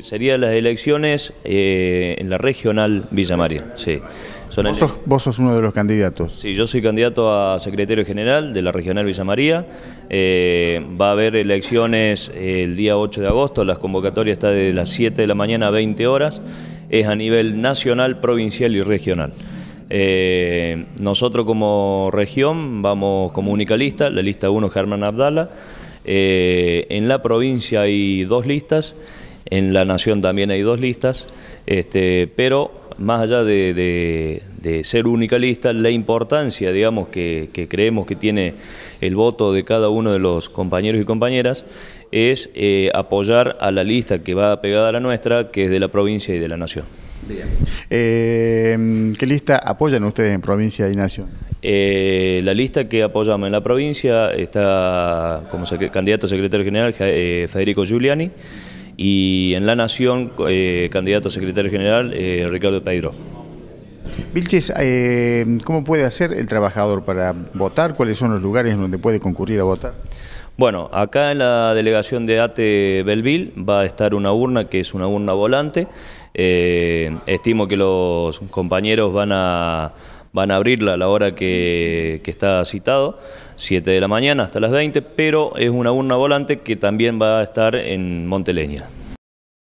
Serían las elecciones eh, en la regional Villa María, ¿Vos, sos, uno de los candidatos? Sí, yo soy candidato a secretario general de la regional Villa María. Eh, va a haber elecciones eh, el día 8 de agosto, las convocatorias están de las 7 de la mañana a 20 horas. Es a nivel nacional, provincial y regional. nosotros como región vamos como única lista, la lista 1 Germán Abdala. en la provincia hay dos listas. En la Nación también hay dos listas, este, pero más allá de, ser única lista, la importancia, digamos, que, creemos que tiene el voto de cada uno de los compañeros y compañeras es eh, apoyar a la lista que va pegada a la nuestra, que es de la provincia y de la nación. Bien. Eh, ¿Qué lista apoyan ustedes en provincia y nación? Eh, la lista que apoyamos en la provincia está como candidato a secretario general Federico Giuliani y en La Nación, eh, candidato a secretario general, eh, Ricardo Pedro. Vilches, eh, ¿cómo puede hacer el trabajador para votar? ¿Cuáles son los lugares en donde puede concurrir a votar? Bueno, acá en la delegación de ATE Belville va a estar una urna que es una urna volante. estimo que los compañeros van a van a abrirla a la hora que, está citado, 7 de la mañana hasta las 20, pero es una urna volante que también va a estar en Monteleña.